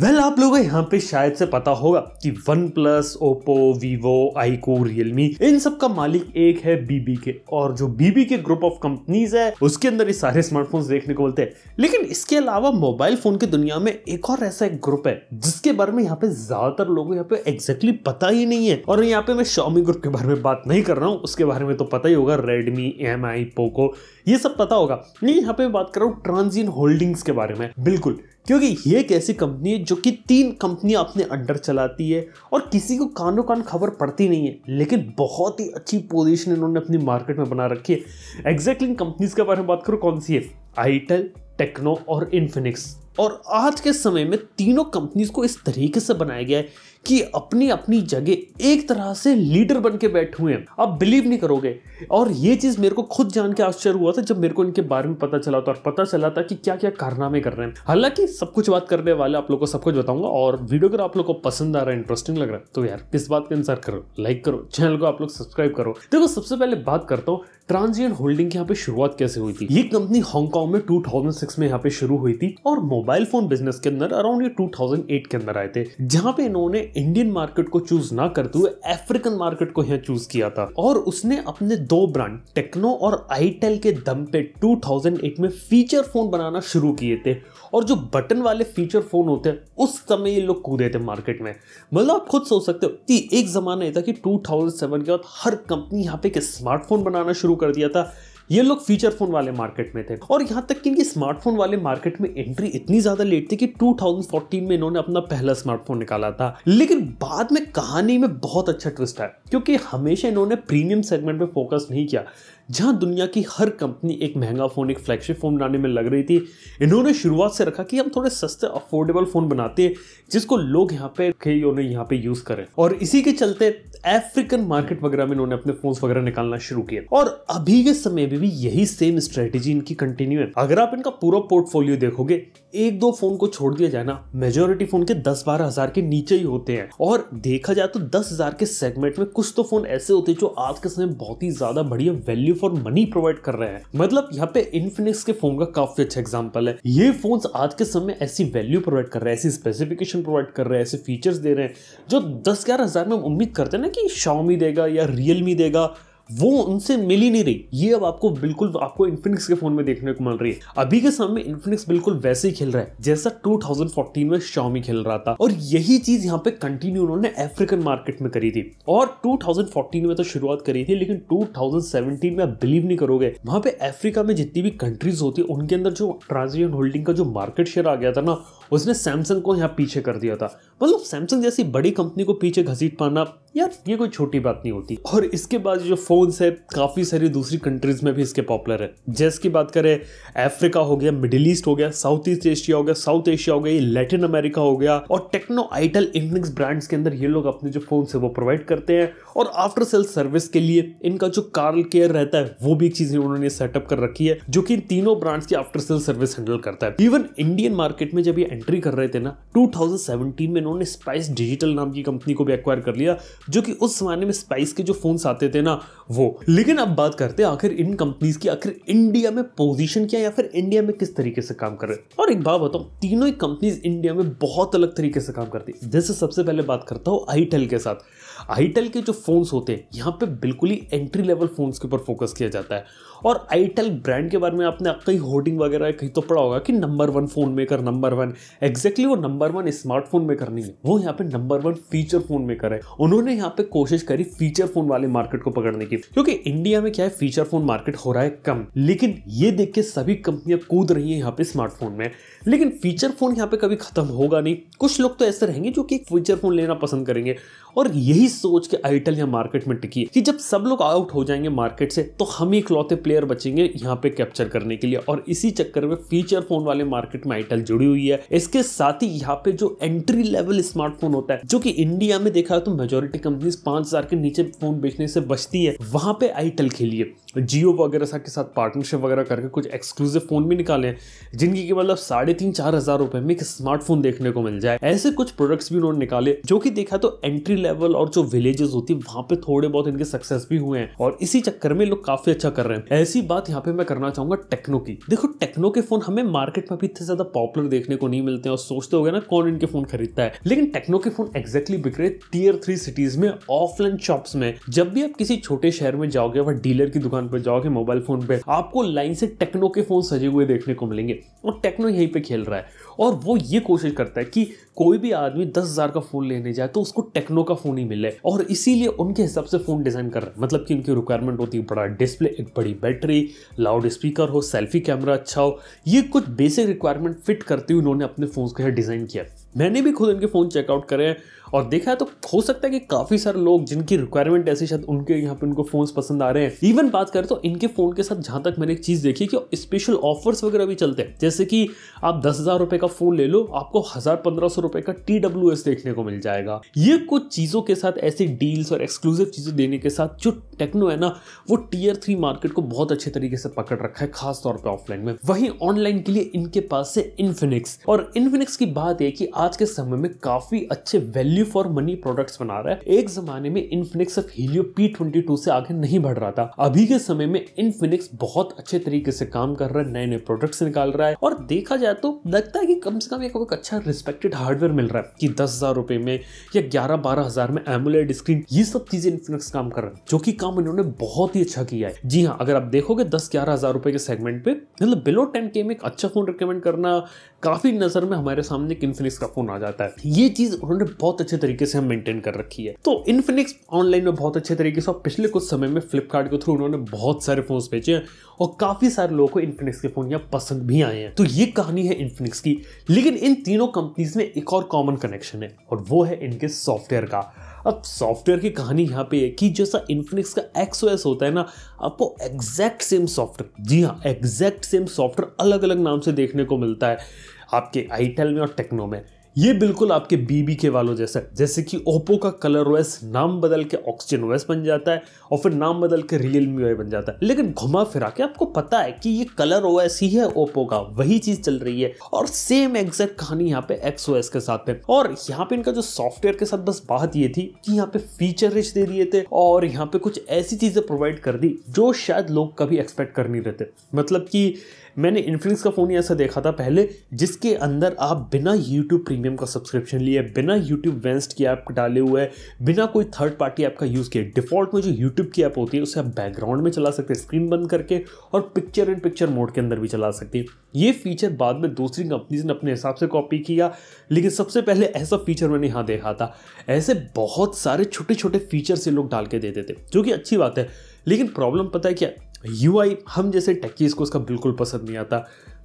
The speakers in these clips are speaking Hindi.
वेल well, आप लोगों को यहाँ पे शायद से पता होगा कि OnePlus Oppo Vivo iQOO Realme इन सब का मालिक एक है बीबी के और जो बीबी के ग्रुप ऑफ कंपनीज है उसके अंदर ये सारे स्मार्टफोन्स देखने को मिलते हैं लेकिन इसके अलावा मोबाइल फोन की दुनिया में एक और ऐसा एक ग्रुप है जिसके बारे में यहाँ पे ज्यादातर लोगों यहाँ पे एग्जैक्टली exactly पता ही नहीं है और यहाँ पे मैं शॉमी ग्रुप के बारे में बात नहीं कर रहा हूँ उसके बारे में तो पता ही होगा रेडमी एम आई पोको ये सब पता होगा नहीं यहाँ पे बात कर रहा हूँ ट्रांजियन होल्डिंग्स के बारे में बिल्कुल क्योंकि ये एक ऐसी कंपनी है जो कि तीन कंपनियां अपने अंडर चलाती है और किसी को कानों कान खबर पड़ती नहीं है लेकिन बहुत ही अच्छी पोजीशन इन्होंने अपनी मार्केट में बना रखी है एग्जैक्टली इन कंपनीज के बारे में बात करो कौन सी है आईटेल टेक्नो और इन्फिनिक्स और आज के समय में तीनों कंपनीज को इस तरीके से बनाया गया है कि अपनी अपनी जगह एक तरह से लीडर बन के बैठे हुए हैं आप बिलीव नहीं करोगे और ये चीज़ मेरे को खुद जान के आश्चर्य हुआ था जब मेरे को इनके बारे में पता चला था और पता चला था कि क्या क्या कारनामे कर रहे हैं हालांकि सब कुछ बात करने वाले आप लोग को सब कुछ बताऊंगा और वीडियो अगर आप लोग को पसंद आ रहा है इंटरेस्टिंग लग रहा है तो यार किस बात का अनुसार करो लाइक करो चैनल को आप लोग सब्सक्राइब करो देखो सबसे पहले बात करता हूँ ट्रांसजेंड होल्डिंग की यहाँ पे शुरुआत कैसे हुई थी ये कंपनी हांगकांग में 2006 में यहाँ पे शुरू हुई थी और मोबाइल फोन बिजनेस के अंदर अराउंड ये 2008 के अंदर आए थे जहाँ पे इन्होंने इंडियन मार्केट को चूज ना करते हुए अफ्रीकन मार्केट को यहाँ चूज किया था और उसने अपने दो ब्रांड टेक्नो और आईटेल के दम पे 2008 में फीचर फोन बनाना शुरू किए थे और जो बटन वाले फीचर फोन होते हैं उस समय ये लोग कूदे थे मार्केट में मतलब आप खुद सोच सकते हो कि एक ज़माना ये था कि 2007 के बाद हर कंपनी यहाँ पे एक स्मार्टफोन बनाना शुरू कर दिया था ये लोग फीचर फोन वाले मार्केट में थे और यहाँ तक कि इनकी स्मार्टफोन वाले मार्केट में एंट्री इतनी ज्यादा लेट थी कि 2014 में इन्होंने अपना पहला स्मार्टफोन निकाला था लेकिन बाद में कहानी में बहुत अच्छा ट्विस्ट है क्योंकि हमेशा इन्होंने प्रीमियम सेगमेंट में फोकस नहीं किया जहां दुनिया की हर कंपनी एक महंगा फ़ोन एक फ्लैगशिप फ़ोन बनाने में लग रही थी इन्होंने शुरुआत से रखा कि हम थोड़े सस्ते अफोर्डेबल फ़ोन बनाते हैं जिसको लोग यहाँ पे यहाँ पे यूज़ करें और इसी के चलते अफ्रीकन मार्केट वगैरह में इन्होंने अपने फोन वगैरह निकालना शुरू किया और अभी के समय में भी यही सेम स्ट्रेटेजी इनकी कंटिन्यू है अगर आप इनका पूरा पोर्टफोलियो देखोगे एक दो फोन को छोड़ दिया जाए ना मेजोरिटी फोन के दस बारह हजार के नीचे ही होते हैं और देखा जाए तो दस हजार के सेगमेंट में कुछ तो फोन ऐसे होते हैं जो आज के समय बहुत ही ज्यादा बढ़िया वैल्यू फॉर मनी प्रोवाइड कर रहे हैं मतलब यहाँ पे इन्फिनिक्स के फोन का काफी अच्छा एग्जाम्पल है ये फोन आज के समय ऐसी वैल्यू प्रोवाइड कर रहे हैं ऐसी स्पेसिफिकेशन प्रोवाइड कर रहे हैं ऐसे फीचर्स दे रहे हैं जो दस ग्यारह हजार में उम्मीद करते हैं ना कि शाओमी देगा या रियल मी देगा वो उनसे मिल ही नहीं रही ये अब आपको बिल्कुल आपको इन्फिनिक्स के फोन में देखने को मिल रही है अभी के समय इन्फिनिक्स बिल्कुल वैसे ही खेल रहा है जैसा 2014 में शॉमी खेल रहा था और यही चीज यहाँ पे कंटिन्यू उन्होंने अफ्रीकन मार्केट में करी थी और 2014 में तो शुरुआत करी थी लेकिन 2017 में आप बिलीव नहीं करोगे वहां पे अफ्रीका में जितनी भी कंट्रीज होती है उनके अंदर जो ट्रांसजेंड होल्डिंग का जो मार्केट शेयर आ गया था ना उसने सैमसंग को यहाँ पीछे कर दिया था मतलब सैमसंग जैसी बड़ी कंपनी को पीछे घसीट पाना यार ये कोई छोटी बात नहीं होती और इसके बाद जो फोन है काफ़ी सारी दूसरी कंट्रीज़ में भी इसके पॉपुलर है जैस की बात करें अफ्रीका हो गया मिडिल ईस्ट हो गया साउथ ईस्ट एशिया हो गया साउथ एशिया हो गया लैटिन अमेरिका हो गया और टेक्नो आइटल इनक्स ब्रांड्स के अंदर ये लोग अपने जो फ़ोन है वो प्रोवाइड करते हैं और आफ्टर सेल सर्विस के लिए इनका जो कार्ल केयर रहता है वो भी एक चीज़ उन्होंने सेटअप कर रखी है जो कि तीनों ब्रांड्स की आफ्टर सेल सर्विस हैंडल करता है इवन इंडियन मार्केट में जब ये एंट्री कर रहे थे ना 2017 में इन्होंने स्पाइस डिजिटल नाम की कंपनी को भी एक्वायर कर लिया जो कि उस जमाने में स्पाइस के जो फोन्स आते थे ना वो लेकिन अब बात करते हैं आखिर इन कंपनीज की आखिर इंडिया में पोजीशन क्या या फिर इंडिया में किस तरीके से काम कर रहे हैं और एक बात बताऊं तीनों ही कंपनीज इंडिया में बहुत अलग तरीके से काम करती है जैसे सबसे पहले बात करता हूँ आईटेल के साथ आईटेल के जो फ़ोन्स होते हैं यहाँ पे बिल्कुल ही एंट्री लेवल फ़ोन्स के ऊपर फोकस किया जाता है और आईटेल ब्रांड के बारे में आपने कई होर्डिंग वगैरह कहीं तो पढ़ा होगा कि number one phone maker number one exactly वो नंबर वन स्मार्टफोन मेकर नहीं है वो यहाँ पे number one feature phone maker है उन्होंने उन्होंने यहाँ पे कोशिश करी फीचर फोन वाले मार्केट को पकड़ने की क्योंकि इंडिया में क्या है फीचर फोन मार्केट हो रहा है कम लेकिन ये देख के सभी कंपनियां कूद रही है यहाँ पे स्मार्टफोन में लेकिन फीचर फोन यहाँ पे कभी खत्म होगा नहीं कुछ लोग तो ऐसे रहेंगे जो कि फीचर फोन लेना पसंद करेंगे और यही सोच के आईटेल यहाँ मार्केट में टिकी कि जब सब लोग आउट हो जाएंगे मार्केट से तो हम ही इकलौते प्लेयर बचेंगे यहाँ पे कैप्चर करने के लिए और इसी चक्कर में फीचर फोन वाले मार्केट में आईटेल जुड़ी हुई है इसके साथ ही यहाँ पे जो एंट्री लेवल स्मार्टफोन होता है जो कि इंडिया में देखा तो मेजोरिटी कंपनी पांच के नीचे फोन बेचने से बचती है वहां पे आईटेल के लिए जियो वगैरह के साथ पार्टनरशिप वगैरह करके कुछ एक्सक्लूसिव फोन भी निकाले हैं जिनकी की मतलब साढ़े तीन चार हजार रुपए में एक स्मार्टफोन देखने को मिल जाए ऐसे कुछ प्रोडक्ट्स भी उन्होंने निकाले जो कि देखा तो एंट्री लेवल और जो विलेजेस होती है वहां पे थोड़े बहुत इनके सक्सेस भी हुए हैं और इसी चक्कर में लोग काफी अच्छा कर रहे हैं ऐसी बात यहाँ पे मैं करना चाहूंगा टेक्नो की देखो टेक्नो के फोन हमें मार्केट में भी इतने ज्यादा पॉपुलर देखने को नहीं मिलते और सोचते हो ना कौन इनके फोन खरीदता है लेकिन टेक्नो के फोन एग्जैक्टली बिक रहे टीयर थ्री सिटीज में ऑफलाइन शॉप्स में जब भी आप किसी छोटे शहर में जाओगे वह डीलर की दुकान पर जाओगे मोबाइल फोन पे आपको लाइन से टेक्नो के फोन सजे हुए देखने को मिलेंगे और टेक्नो यहीं पे खेल रहा है और वो ये कोशिश करता है कि कोई भी आदमी दस हजार का फोन लेने जाए तो उसको टेक्नो का फ़ोन ही मिले और इसीलिए उनके हिसाब से फ़ोन डिज़ाइन कर रहे हैं मतलब कि उनकी रिक्वायरमेंट होती है बड़ा डिस्प्ले एक बड़ी बैटरी लाउड स्पीकर हो सेल्फी कैमरा अच्छा हो ये कुछ बेसिक रिक्वायरमेंट फिट करते हुए उन्होंने अपने फ़ोन का डिज़ाइन किया मैंने भी खुद इनके फ़ोन चेकआउट करे हैं और देखा है तो हो सकता है कि काफ़ी सारे लोग जिनकी रिक्वायरमेंट ऐसी शायद उनके यहाँ पे उनको फ़ोन्स पसंद आ रहे हैं इवन बात करें तो इनके फ़ोन के साथ जहाँ तक मैंने एक चीज़ देखी कि स्पेशल ऑफर्स वगैरह भी चलते हैं जैसे कि आप दस हज़ार रुपये का फ़ोन ले लो आपको हज़ार पंद्रह सौ रुपये का टी डब्ल्यू एस देखने को मिल जाएगा ये कुछ चीज़ों के साथ ऐसी डील्स और एक्सक्लूसिव चीज़ें देने के साथ जो टेक्नो है ना वो टीयर थ्री मार्केट को बहुत अच्छे तरीके से पकड़ रखा है खासतौर पर ऑफलाइन में वहीं ऑनलाइन के लिए इनके पास है इन्फिनिक्स और इन्फिनिक्स की बात है कि आज के समय में काफी अच्छे वैल्यू फॉर मनी प्रोडक्ट्स बना रहा है एक जमाने में Infinix of Helio P twenty two से आगे नहीं बढ़ रहा था अभी के समय में इनफिनिक्स बहुत अच्छे तरीके से काम कर रहा है नए नए प्रोडक्ट्स निकाल रहा है और देखा जाए तो लगता है कि कम से कम एक अच्छा रिस्पेक्टेड हार्डवेयर मिल रहा है कि दस हजार रुपए में या ग्यारह बारह हजार में एमुलेट स्क्रीन ये सब चीजें इन्फिनिक्स काम कर रहा है जो की काम इन्होंने बहुत ही अच्छा किया है जी हाँ अगर आप देखोगे दस ग्यारह हजार रुपए के सेगमेंट पे मतलब बिलो टेन के में एक अच्छा फोन रिकमेंड करना काफी नजर में हमारे सामने एक इन्फिनिक्स का फ़ोन आ जाता है ये चीज़ उन्होंने बहुत अच्छे तरीके से मेंटेन कर रखी है तो इनफिनिक्स ऑनलाइन में बहुत अच्छे तरीके से और पिछले कुछ समय में फ्लिपकार्ट के थ्रू उन्होंने बहुत सारे फ़ोन बेचे हैं और काफ़ी सारे लोगों को इन्फिनिक्स के फ़ोन यहाँ पसंद भी आए हैं तो ये कहानी है इन्फिनिक्स की लेकिन इन तीनों कंपनीज में एक और कॉमन कनेक्शन है और वो है इनके सॉफ्टवेयर का अब सॉफ्टवेयर की कहानी यहाँ पे है कि जैसा इन्फिनिक्स का एक्सओ होता है ना आपको एग्जैक्ट सेम सॉफ्टवेयर जी हाँ एग्जैक्ट सेम सॉफ्टवेयर अलग अलग नाम से देखने को मिलता है आपके आईटेल में और टेक्नो में ये बिल्कुल आपके बीबी के वालों जैसा है जैसे कि ओप्पो का कलर ओएस नाम बदल के ऑक्सीजन ओएस बन जाता है और फिर नाम बदल के रियल मी ओए बन जाता है लेकिन घुमा फिरा के आपको पता है कि ये कलर ओएस ही है ओप्पो का वही चीज चल रही है और सेम एग्जैक्ट कहानी यहाँ पे एक्स ओ के साथ है और यहाँ पे इनका जो सॉफ्टवेयर के साथ बस बात ये थी कि यहाँ पे फीचर रिच दे दिए थे और यहाँ पे कुछ ऐसी चीजें प्रोवाइड कर दी जो शायद लोग कभी एक्सपेक्ट कर नहीं रहते मतलब कि मैंने इन्फ्लिक्स का फ़ोन ही ऐसा देखा था पहले जिसके अंदर आप बिना यूट्यूब प्रीमियम का सब्सक्रिप्शन लिए बिना यूट्यूब वेंस्ट की ऐप डाले हुए बिना कोई थर्ड पार्टी ऐप का यूज़ किए डिफ़ॉल्ट में जो यूट्यूब की ऐप होती है उसे आप बैकग्राउंड में चला सकते हैं स्क्रीन बंद करके और पिक्चर इन पिक्चर मोड के अंदर भी चला सकते हैं ये फीचर बाद में दूसरी कंपनीज ने अपने हिसाब से कॉपी किया लेकिन सबसे पहले ऐसा फीचर मैंने यहाँ देखा था ऐसे बहुत सारे छोटे छोटे फीचर्स ये लोग डाल के देते थे जो कि अच्छी बात है लेकिन प्रॉब्लम पता है क्या यू हम जैसे टेकीज को उसका बिल्कुल पसंद नहीं आता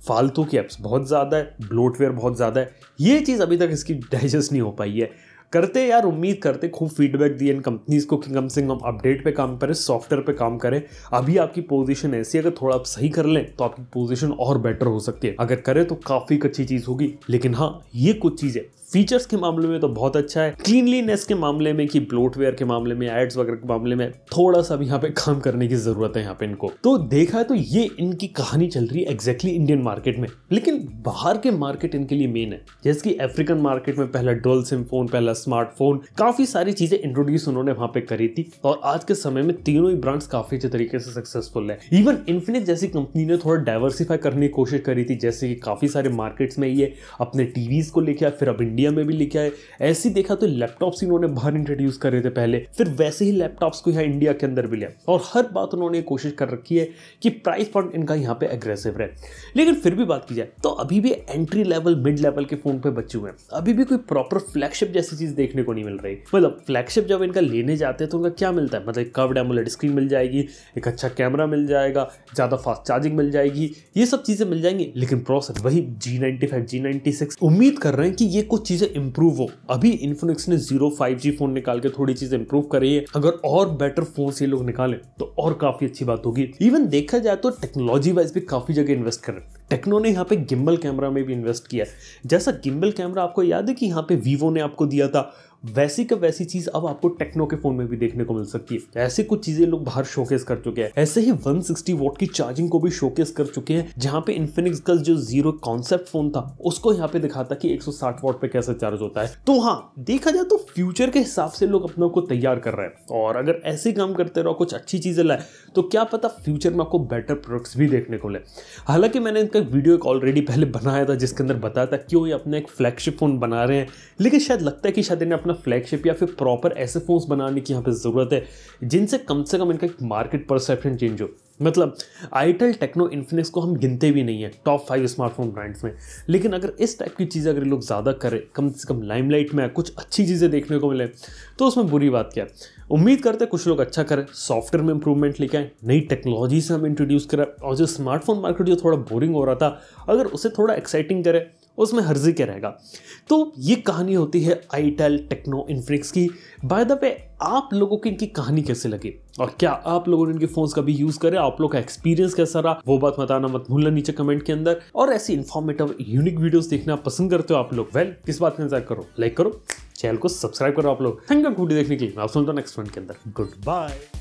फालतू की ऐप्स बहुत ज़्यादा है ब्लोटवेयर बहुत ज़्यादा है ये चीज़ अभी तक इसकी डाइजेस्ट नहीं हो पाई है करते यार उम्मीद करते खूब फीडबैक दिए इन कंपनीज को कि कम से कम अपडेट पे काम करें सॉफ्टवेयर पे काम करें अभी आपकी पोजीशन ऐसी अगर थोड़ा आप सही कर लें तो आपकी पोजीशन और बेटर हो सकती है अगर करें तो काफ़ी अच्छी चीज़ होगी लेकिन हाँ ये कुछ चीज़ें फीचर्स के मामले में तो बहुत अच्छा है क्लीनलीनेस के मामले में कि ब्लोटवेयर के मामले में एड्स वगैरह के मामले में थोड़ा सा भी यहाँ पे काम करने की जरूरत है यहाँ पे इनको तो देखा है तो ये इनकी कहानी चल रही है एग्जैक्टली इंडियन मार्केट में लेकिन बाहर के मार्केट इनके लिए मेन है जैसे कि अफ्रीकन मार्केट में पहला डोल सिम फोन पहला स्मार्टफोन काफी सारी चीजें इंट्रोड्यूस उन्होंने वहां पे करी थी और आज के समय में तीनों ही ब्रांड्स काफी अच्छे तरीके से सक्सेसफुल है इवन इन्फिनिट जैसी कंपनी ने थोड़ा डाइवर्सिफाई करने की कोशिश करी थी जैसे कि काफी सारे मार्केट्स में ये अपने टीवीज को लेकर फिर अब इंडिया इंडिया में भी लेके आए ऐसे ही देखा तो लैपटॉप्स इन्होंने बाहर इंट्रोड्यूस करे थे पहले फिर वैसे ही लैपटॉप्स को यहाँ इंडिया के अंदर भी लिया और हर बात उन्होंने कोशिश कर रखी है कि प्राइस पॉइंट इनका यहाँ पे एग्रेसिव रहे लेकिन फिर भी बात की जाए तो अभी भी एंट्री लेवल मिड लेवल के फोन पे बचे हुए हैं अभी भी कोई प्रॉपर फ्लैगशिप जैसी चीज देखने को नहीं मिल रही मतलब फ्लैगशिप जब इनका लेने जाते हैं तो उनका क्या मिलता है मतलब कर्व एमुलेट स्क्रीन मिल जाएगी एक अच्छा कैमरा मिल जाएगा ज़्यादा फास्ट चार्जिंग मिल जाएगी ये सब चीज़ें मिल जाएंगी लेकिन प्रोसेस वही G ninety five G ninety six उम्मीद कर रहे हैं कि ये कुछ चीज़ें इंप्रूव हो अभी इन्फोनिक्स ने जीरो फाइव जी फोन निकाल के थोड़ी चीज़ें इंप्रूव करी है अगर और बेटर फोन ये लोग निकालें तो और काफ़ी अच्छी बात होगी इवन देखा जाए तो टेक्नोलॉजी वाइज भी काफ़ी जगह इन्वेस्ट करें टेक्नो ने यहाँ पे गिम्बल कैमरा में भी इन्वेस्ट किया है जैसा गिम्बल कैमरा आपको याद है कि यहाँ पे वीवो ने आपको दिया था वैसी का वैसी चीज अब आपको टेक्नो के फोन में भी देखने को मिल सकती है ऐसे कुछ चीजें लोग बाहर शोकेस कर चुके हैं ऐसे ही 160 वोट की चार्जिंग को भी शोकेस कर चुके हैं जहां पे इन्फिनिक्स का जो जीरो कॉन्सेप्ट फोन था उसको यहाँ पे दिखाता कि 160 वोट पे कैसे चार्ज होता है तो हाँ देखा जाए तो फ्यूचर के हिसाब से लोग अपने को तैयार कर रहे हैं और अगर ऐसे काम करते रहो कुछ अच्छी चीजें लाए तो क्या पता फ्यूचर में आपको बेटर प्रोडक्ट्स भी देखने को मिले हालांकि मैंने इनका वीडियो एक ऑलरेडी पहले बनाया था जिसके अंदर बताया था क्यों ये अपना एक फ्लैगशिप फोन बना रहे हैं लेकिन शायद लगता है कि शायद इन्हें अपना अपना फ्लैगशिप या फिर प्रॉपर ऐसे फ़ोन्स बनाने की यहाँ पे ज़रूरत है जिनसे कम से कम इनका एक मार्केट परसेप्शन चेंज हो मतलब आईटेल टेक्नो इन्फिनिक्स को हम गिनते भी नहीं है टॉप फाइव स्मार्टफोन ब्रांड्स में लेकिन अगर इस टाइप की चीजें अगर लोग ज़्यादा करें कम से कम लाइमलाइट में कुछ अच्छी चीज़ें देखने को मिले तो उसमें बुरी बात क्या उम्मीद करते कुछ लोग अच्छा करें सॉफ्टवेयर में इंप्रूवमेंट लेके आए नई टेक्नोलॉजी से हम इंट्रोड्यूस करें और जो स्मार्टफोन मार्केट जो थोड़ा बोरिंग हो रहा था अगर उसे थोड़ा एक्साइटिंग करें उसमें हर्जी क्या रहेगा तो ये कहानी होती है आई टेल टेक्नो इन्फ्रिक्स की बाय द वे आप लोगों की इनकी कहानी कैसे लगी और क्या आप लोगों ने इनके फोन्स कभी यूज करे आप लोग का एक्सपीरियंस कैसा रहा वो बात बताना मत भूलना नीचे कमेंट के अंदर और ऐसी इन्फॉर्मेटिव यूनिक वीडियोस देखना पसंद करते हो आप लोग वेल किस बात का इंतजार करो लाइक करो चैनल को सब्सक्राइब करो आप लोग थैंक यू देखने के लिए आप सुनता नेक्स्ट वन के अंदर गुड बाय